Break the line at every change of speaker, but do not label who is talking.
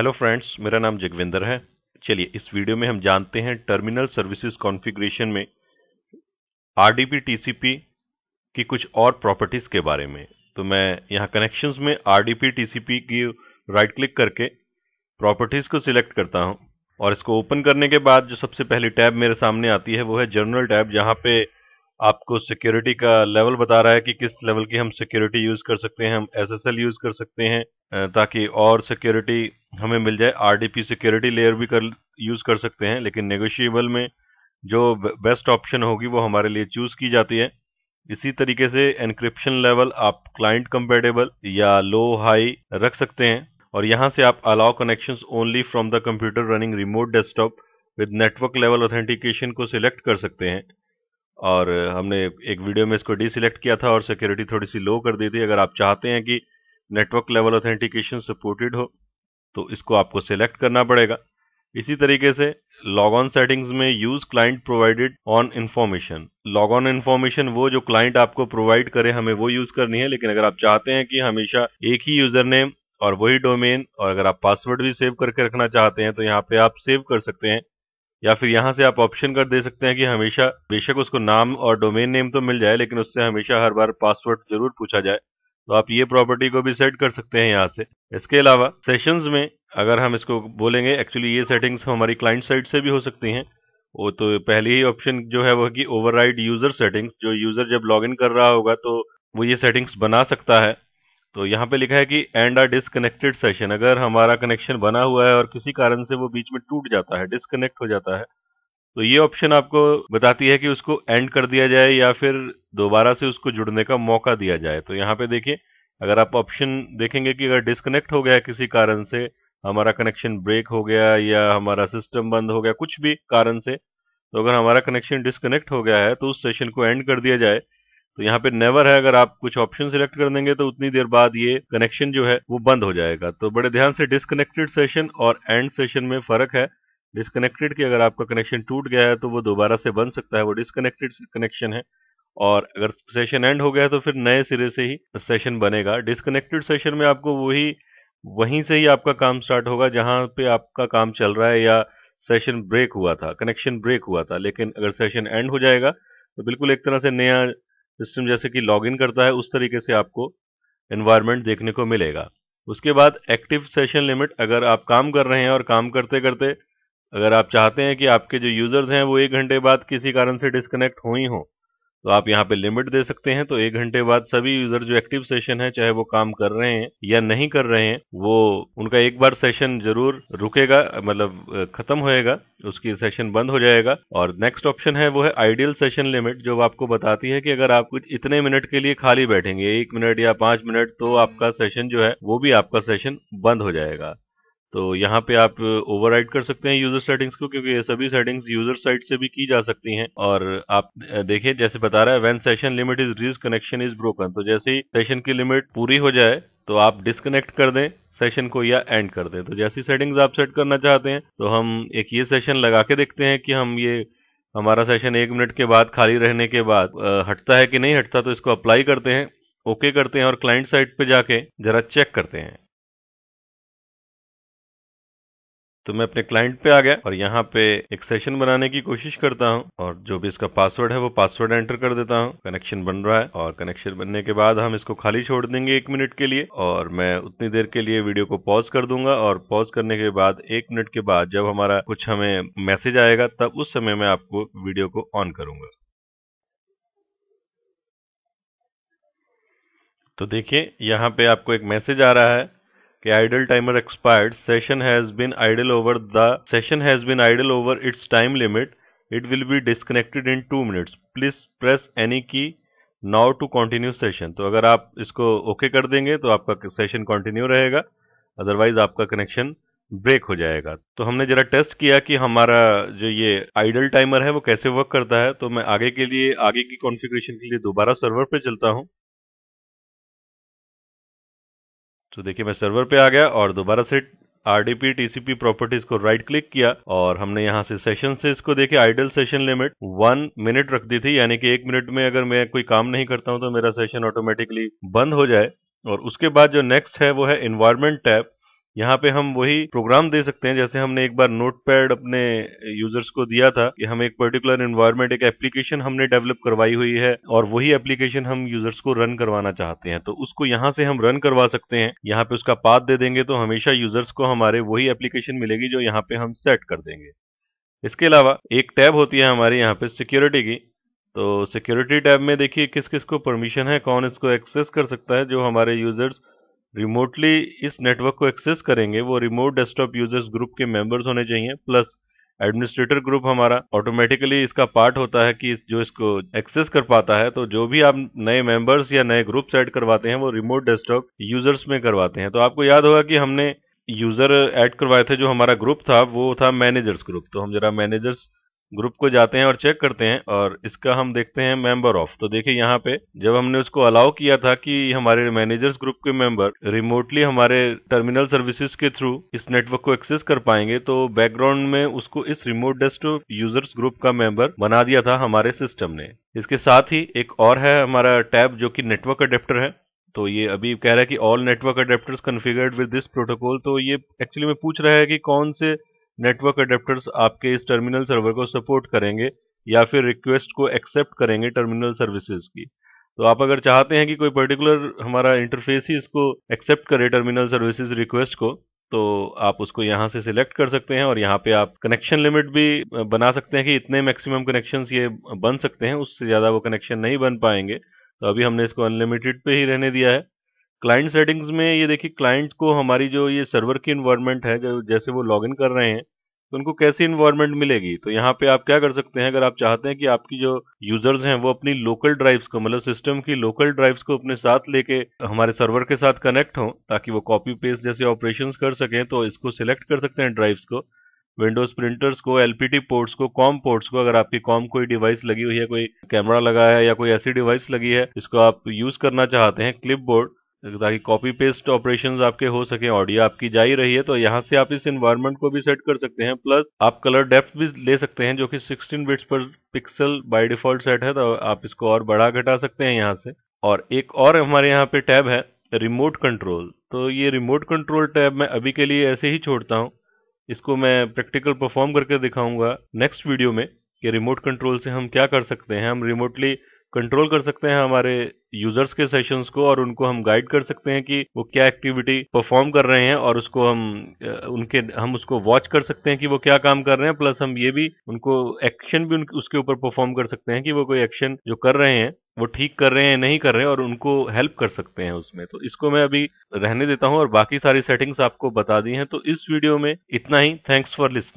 hello friends मेरा नाम जगविंदर है चलिए इस वीडियो में हम जानते हैं टर्मिनल सर्विसेज कॉन्फ़िगरेशन में आरडीपी टीसीपी की कुछ और प्रॉपर्टीज़ के बारे में तो मैं यहाँ कनेक्शंस में आरडीपी टीसीपी की राइट क्लिक करके प्रॉपर्टीज़ को सिलेक्ट करता हूँ और इसको ओपन करने के बाद जो सबसे पहली टैब मेरे सामने आती है वो है जर्नल टैब जहाँ पे आपको सिक्योरिटी का लेवल बता रहा है कि किस लेवल की हम सिक्योरिटी यूज़ कर सकते हैं हम एसएसएल यूज़ कर सकते हैं ताकि और सिक्योरिटी हमें मिल जाए आरडीपी सिक्योरिटी लेयर भी कर यूज़ कर सकते हैं लेकिन नेगोशिएबल में जो बेस्ट ऑप्शन होगी वो हमारे लिए चूज़ की जाती है इसी तरीके से एनक्रिप्शन लेवल आप क्लाइंट कंपेटेबल या लो हाई रख सकते हैं और यहाँ से आप allow connection only from the computer running remote desktop with network level authentication को सिलेक्ट कर सकते हैं और हमने एक वीडियो में इसको डिसलेक्ट किया था और सिक्योरिटी थोड़ी सी लो कर दी थी अगर आप चाहते हैं कि नेटवर्क लेवल ऑथेंटिकेशन सपोर्टेड हो तो इसको आपको सिलेक्ट करना पड़ेगा इसी तरीके से लॉग ऑन सेटिंग्स में use client provided on information log on information वो जो क्लाइंट आपको प्रोवाइड करे हमें वो यूज करनी है लेकिन अगर आप चाहते हैं कि हमेशा एक ही यूजर नेम और वही डोमेन और अगर आप पासवर्ड भी सेव करके रखना चाहते हैं तो यहाँ पे आप सेव कर सकते हैं या फिर यहाँ से आप ऑप्शन कर दे सकते हैं कि हमेशा बेशक उसको नाम और डोमेन नेम तो मिल जाए लेकिन उससे हमेशा हर बार पासवर्ड जरूर पूछा जाए तो आप ये प्रॉपर्टी को भी सेट कर सकते हैं यहाँ से इसके अलावा सेशंस में अगर हम इसको बोलेंगे एक्चुअली ये सेटिंग्स हमारी क्लाइंट साइड से भी हो सकती हैं वो तो पहले ही ऑप्शन जो है वो कि ओवरराइड यूजर सेटिंग्स जो यूजर जब लॉगिन कर रहा होगा तो वो ये सेटिंग्स बना सकता है तो यहाँ पे लिखा है कि एंड आर डिसकनेक्टेड सेशन अगर हमारा कनेक्शन बना हुआ है और किसी कारण से वो बीच में टूट जाता है डिसकनेक्ट हो जाता है तो ये ऑप्शन आपको बताती है कि उसको एंड कर दिया जाए या फिर दोबारा से उसको जुड़ने का मौका दिया जाए तो यहाँ पे देखिए अगर आप ऑप्शन देखेंगे कि अगर डिस्कनेक्ट हो गया किसी कारण से हमारा कनेक्शन ब्रेक हो गया या हमारा सिस्टम बंद हो गया कुछ भी कारण से तो अगर हमारा कनेक्शन डिस्कनेक्ट हो गया है तो उस सेशन को एंड कर दिया जाए तो यहाँ पे नेवर है अगर आप कुछ ऑप्शन सिलेक्ट कर देंगे तो उतनी देर बाद ये कनेक्शन जो है वो बंद हो जाएगा तो बड़े ध्यान से डिसकनेक्टेड सेशन और एंड सेशन में फर्क है डिसकनेक्टेड की अगर आपका कनेक्शन टूट गया है तो वो दोबारा से बन सकता है वो डिसकनेक्टेड कनेक्शन है और अगर सेशन एंड हो गया है तो फिर नए सिरे से ही सेशन बनेगा डिसकनेक्टेड सेशन में आपको वही वहीं से ही आपका काम स्टार्ट होगा जहां पे आपका काम चल रहा है या सेशन ब्रेक हुआ था कनेक्शन ब्रेक हुआ था लेकिन अगर सेशन एंड हो जाएगा तो बिल्कुल एक तरह से नया सिस्टम जैसे कि लॉगिन करता है उस तरीके से आपको एनवायरमेंट देखने को मिलेगा उसके बाद एक्टिव सेशन लिमिट अगर आप काम कर रहे हैं और काम करते करते अगर आप चाहते हैं कि आपके जो यूज़र्स हैं वो एक घंटे बाद किसी कारण से डिस्कनेक्ट हो ही हों तो आप यहाँ पे लिमिट दे सकते हैं तो एक घंटे बाद सभी यूजर जो एक्टिव सेशन है चाहे वो काम कर रहे हैं या नहीं कर रहे हैं वो उनका एक बार सेशन जरूर रुकेगा मतलब खत्म होएगा उसकी सेशन बंद हो जाएगा और नेक्स्ट ऑप्शन है वो है आइडियल सेशन लिमिट जो आपको बताती है कि अगर आप कुछ इतने मिनट के लिए खाली बैठेंगे एक मिनट या पांच मिनट तो आपका सेशन जो है वो भी आपका सेशन बंद हो जाएगा तो यहाँ पे आप ओवरराइड कर सकते हैं यूजर सेटिंग्स को क्योंकि ये सभी सेटिंग्स यूजर साइट से भी की जा सकती हैं और आप देखिए जैसे बता रहा है when session limit is reached connection is broken तो जैसे ही सेशन की लिमिट पूरी हो जाए तो आप डिस्कनेक्ट कर दें सेशन को या एंड कर दें तो जैसी सेटिंग्स आप सेट करना चाहते हैं तो हम एक ये सेशन लगा के देखते हैं कि हम ये हमारा सेशन एक मिनट के बाद खाली रहने के बाद हटता है कि नहीं हटता तो इसको अप्लाई करते हैं ओके करते हैं और क्लाइंट साइड पे जाके जरा चेक करते हैं तो मैं अपने क्लाइंट पे आ गया और यहाँ पे एक सेशन बनाने की कोशिश करता हूँ और जो भी इसका पासवर्ड है वो पासवर्ड एंटर कर देता हूँ कनेक्शन बन रहा है और कनेक्शन बनने के बाद हम इसको खाली छोड़ देंगे एक मिनट के लिए और मैं उतनी देर के लिए वीडियो को पॉज कर दूंगा और पॉज करने के बाद एक मिनट के बाद जब हमारा कुछ हमें मैसेज आएगा तब उस समय मैं आपको वीडियो को ऑन करूंगा तो देखिए यहाँ पे आपको एक मैसेज आ रहा है ये idle timer expired session has been idle over the session has been idle over its time limit it will be disconnected in two minutes please press any key now to continue session तो अगर आप इसको okay okay कर देंगे तो आपका session continue रहेगा otherwise आपका कनेक्शन ब्रेक हो जाएगा तो हमने जरा टेस्ट किया कि हमारा जो ये आइडल टाइमर है वो कैसे वर्क करता है तो मैं आगे के लिए आगे की कॉन्फिग्रेशन के लिए दोबारा सर्वर पर चलता हूँ तो देखिए मैं सर्वर पे आ गया और दोबारा से आरडीपी टीसीपी प्रॉपर्टीज को राइट क्लिक किया और हमने यहाँ से सेशन से इसको देखे idle session limit one minute रख दी थी यानी कि एक मिनट में अगर मैं कोई काम नहीं करता हूँ तो मेरा सेशन ऑटोमेटिकली बंद हो जाए और उसके बाद जो नेक्स्ट है वो है इन्वायरमेंट टैब यहाँ पे हम वही प्रोग्राम दे सकते हैं जैसे हमने एक बार नोटपैड अपने यूजर्स को दिया था कि हम एक पर्टिकुलर इन्वायरमेंट एक एप्लीकेशन हमने डेवलप करवाई हुई है और वही एप्लीकेशन हम यूजर्स को रन करवाना चाहते हैं तो उसको यहाँ से हम रन करवा सकते हैं यहाँ पे उसका पाथ दे देंगे तो हमेशा यूजर्स को हमारे वही एप्लीकेशन मिलेगी जो यहाँ पे हम सेट कर देंगे इसके अलावा एक टैब होती है हमारे यहाँ पे सिक्योरिटी की तो सिक्योरिटी टैब में देखिए किस किस को परमिशन है कौन इसको एक्सेस कर सकता है जो हमारे यूजर्स रिमोटली इस नेटवर्क को एक्सेस करेंगे वो रिमोट डेस्कटॉप यूजर्स ग्रुप के मेंबर्स होने चाहिए प्लस एडमिनिस्ट्रेटर ग्रुप हमारा ऑटोमेटिकली इसका पार्ट होता है कि जो इसको एक्सेस कर पाता है तो जो भी आप नए मेंबर्स या नए ग्रुप ऐड करवाते हैं वो रिमोट डेस्कटॉप यूजर्स में करवाते हैं तो आपको याद होगा कि हमने यूजर ऐड करवाए थे जो हमारा ग्रुप था वो था मैनेजर्स ग्रुप तो हम जरा मैनेजर्स ग्रुप को जाते हैं और चेक करते हैं और इसका हम देखते हैं मेंबर ऑफ तो देखिए यहाँ पे जब हमने उसको अलाउ किया था कि हमारे मैनेजर्स ग्रुप के मेंबर रिमोटली हमारे टर्मिनल सर्विसेज के थ्रू इस नेटवर्क को एक्सेस कर पाएंगे तो बैकग्राउंड में उसको इस रिमोट डेस्कटॉप यूजर्स ग्रुप का मेंबर बना दिया था हमारे सिस्टम ने इसके साथ ही एक और है हमारा टैब जो की नेटवर्क अडेप्टर है तो ये अभी कह रहा है कि all network adapter configured with this protocol तो ये एक्चुअली में पूछ रहा है कि कौन से नेटवर्क अडेप्टर्स आपके इस टर्मिनल सर्वर को सपोर्ट करेंगे या फिर रिक्वेस्ट को एक्सेप्ट करेंगे टर्मिनल सर्विसेज की तो आप अगर चाहते हैं कि कोई पर्टिकुलर हमारा इंटरफेस ही इसको एक्सेप्ट करे टर्मिनल सर्विसेज रिक्वेस्ट को तो आप उसको यहाँ से सिलेक्ट कर सकते हैं और यहाँ पे आप कनेक्शन लिमिट भी बना सकते हैं कि इतने मैक्सिमम कनेक्शन ये बन सकते हैं उससे ज़्यादा वो कनेक्शन नहीं बन पाएंगे तो अभी हमने इसको अनलिमिटेड पे ही रहने दिया है क्लाइंट सेटिंग्स में ये देखिए क्लाइंट को हमारी जो ये सर्वर की इन्वायरमेंट है जो जैसे वो लॉगिन कर रहे हैं तो उनको कैसी इन्वायरमेंट मिलेगी तो यहाँ पे आप क्या कर सकते हैं अगर आप चाहते हैं कि आपकी जो यूजर्स हैं वो अपनी लोकल ड्राइव्स को मतलब सिस्टम की लोकल ड्राइव्स को अपने साथ लेके हमारे सर्वर के साथ कनेक्ट हो ताकि वो कॉपी पेस्ट जैसे ऑपरेशंस कर सकें तो इसको सिलेक्ट कर सकते हैं ड्राइव्स को विंडोज प्रिंटर्स को एलपीटी पोर्ट्स को कॉम पोर्ट्स को अगर आपकी कॉम कोई डिवाइस लगी हुई है कोई कैमरा लगा है या कोई ऐसी डिवाइस लगी है जिसको आप यूज करना चाहते हैं क्लिप ताकि कॉपी पेस्ट ऑपरेशन आपके हो सके ऑडियो आपकी जा ही रही है तो यहाँ से आप इस इन्वायरमेंट को भी सेट कर सकते हैं प्लस आप कलर डेप्थ भी ले सकते हैं जो कि 16 बिट्स पर पिक्सल बाय डिफॉल्ट सेट है तो आप इसको और बढ़ा घटा सकते हैं यहाँ से और एक और हमारे यहाँ पे टैब है रिमोट कंट्रोल तो ये रिमोट कंट्रोल टैब मैं अभी के लिए ऐसे ही छोड़ता हूँ इसको मैं प्रैक्टिकल परफॉर्म करके दिखाऊंगा नेक्स्ट वीडियो में कि रिमोट कंट्रोल से हम क्या कर सकते हैं हम रिमोटली कंट्रोल कर सकते हैं हमारे यूजर्स के सेशंस को और उनको हम गाइड कर सकते हैं कि वो क्या एक्टिविटी परफॉर्म कर रहे हैं और उसको हम उनके हम उसको वॉच कर सकते हैं कि वो क्या काम कर रहे हैं प्लस हम ये भी उनको एक्शन भी उसके ऊपर परफॉर्म कर सकते हैं कि वो कोई एक्शन जो कर रहे हैं वो ठीक कर रहे हैं नहीं कर रहे हैं और उनको हेल्प कर सकते हैं उसमें तो इसको मैं अभी रहने देता हूँ और बाकी सारी सेटिंग्स आपको बता दी हैं तो इस वीडियो में इतना ही थैंक्स फॉर लिसनिंग